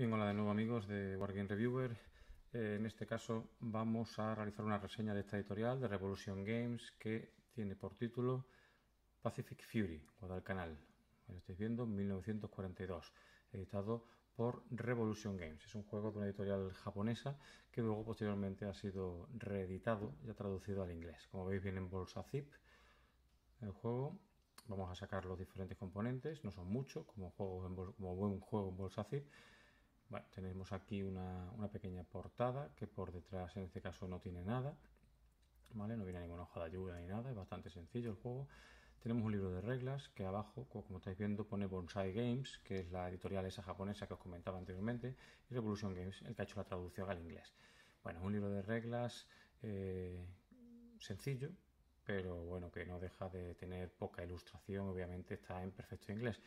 Bien, hola de nuevo amigos de Wargame Reviewer. Eh, en este caso vamos a realizar una reseña de esta editorial de Revolution Games que tiene por título Pacific Fury, canal Lo estáis viendo, 1942, editado por Revolution Games. Es un juego de una editorial japonesa que luego posteriormente ha sido reeditado y ha traducido al inglés. Como veis viene en bolsa zip el juego. Vamos a sacar los diferentes componentes, no son muchos, como, como buen juego en bolsa zip tenemos aquí una, pequeña portada que por detrás en este caso no tiene nada, ¿vale? No viene ninguna hoja de ayuda ni nada, es bastante sencillo el juego. Tenemos un libro de reglas que abajo, como estáis viendo, pone Bonsai Games, que es la editorial esa japonesa que os comentaba anteriormente, y Revolution Games, el que ha hecho la traducción al inglés. Bueno, es un libro de reglas eh, sencillo, pero bueno, que no deja de tener poca ilustración, obviamente está en perfecto inglés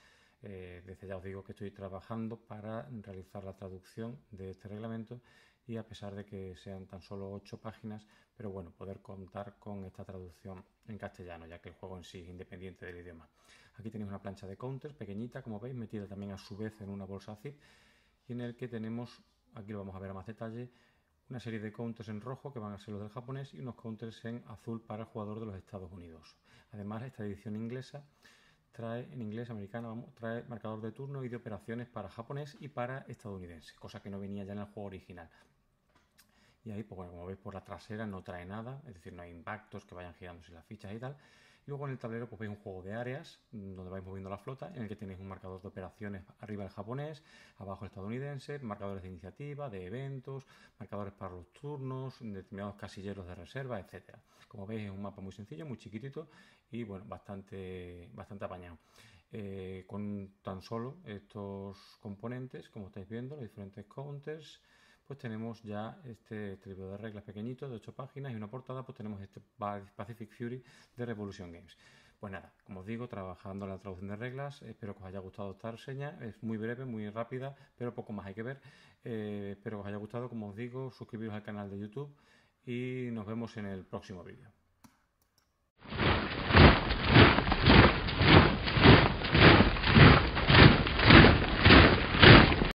eh, desde ya os digo que estoy trabajando para realizar la traducción de este reglamento y a pesar de que sean tan solo ocho páginas, pero bueno, poder contar con esta traducción en castellano, ya que el juego en sí es independiente del idioma. Aquí tenemos una plancha de counters pequeñita, como veis, metida también a su vez en una bolsa zip y en el que tenemos, aquí lo vamos a ver a más detalle, una serie de counters en rojo que van a ser los del japonés y unos counters en azul para el jugador de los Estados Unidos. Además, esta edición inglesa trae en inglés americano, trae marcador de turno y de operaciones para japonés y para estadounidense, cosa que no venía ya en el juego original. Y ahí, pues como veis por la trasera no trae nada, es decir, no hay impactos que vayan girándose las fichas y tal. Y luego en el tablero pues veis un juego de áreas donde vais moviendo la flota, en el que tenéis un marcador de operaciones, arriba el japonés, abajo el estadounidense, marcadores de iniciativa, de eventos, marcadores para los turnos, determinados casilleros de reserva, etcétera Como veis es un mapa muy sencillo, muy chiquitito y bueno, bastante, bastante apañado. Eh, con tan solo estos componentes, como estáis viendo, los diferentes counters, pues tenemos ya este tributo de reglas pequeñito de 8 páginas y una portada, pues tenemos este Pacific Fury de Revolution Games. Pues nada, como os digo, trabajando la traducción de reglas, espero que os haya gustado esta reseña, es muy breve, muy rápida, pero poco más hay que ver. Eh, espero que os haya gustado, como os digo, suscribiros al canal de YouTube y nos vemos en el próximo vídeo.